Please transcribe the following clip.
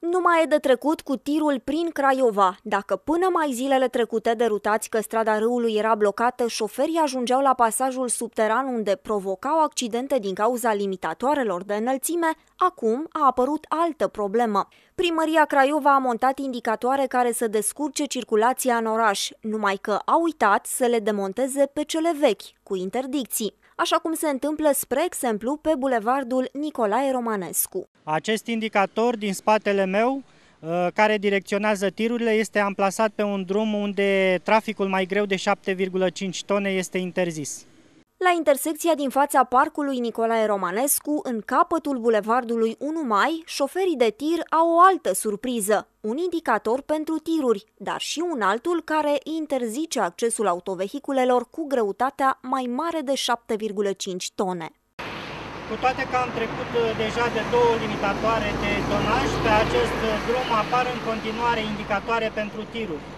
Nu mai e de trecut cu tirul prin Craiova. Dacă până mai zilele trecute derutați că strada râului era blocată, șoferii ajungeau la pasajul subteran unde provocau accidente din cauza limitatoarelor de înălțime, acum a apărut altă problemă. Primăria Craiova a montat indicatoare care să descurce circulația în oraș, numai că a uitat să le demonteze pe cele vechi, cu interdicții așa cum se întâmplă, spre exemplu, pe bulevardul Nicolae Romanescu. Acest indicator din spatele meu uh, care direcționează tirurile este amplasat pe un drum unde traficul mai greu de 7,5 tone este interzis. La intersecția din fața parcului Nicolae Romanescu, în capătul bulevardului 1 Mai, șoferii de tir au o altă surpriză, un indicator pentru tiruri, dar și un altul care interzice accesul autovehiculelor cu greutatea mai mare de 7,5 tone. Cu toate că am trecut uh, deja de două limitatoare de tonaj, pe acest uh, drum apar în continuare indicatoare pentru tiruri.